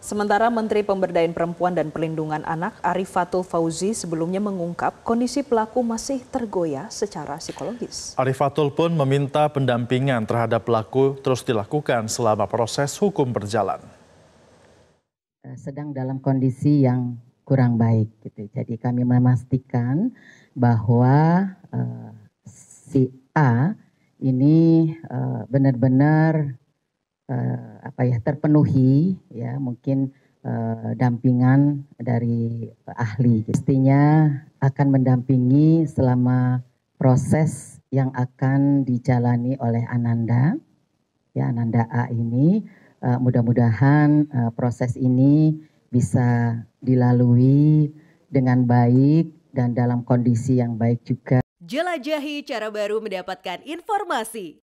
Sementara Menteri Pemberdayaan Perempuan dan Perlindungan Anak Arifatul Fauzi sebelumnya mengungkap kondisi pelaku masih tergoyah secara psikologis. Arifatul pun meminta pendampingan terhadap pelaku terus dilakukan selama proses hukum berjalan. Sedang dalam kondisi yang kurang baik gitu. Jadi kami memastikan bahwa uh, si A ini benar eh, benar-benar Eh, apa ya terpenuhi ya mungkin eh, dampingan dari ahli. Pastinya akan mendampingi selama proses yang akan dijalani oleh Ananda. Ya, Ananda A ini uh, mudah-mudahan uh, proses ini bisa dilalui dengan baik dan dalam kondisi yang baik juga. Jelajahi cara baru mendapatkan informasi.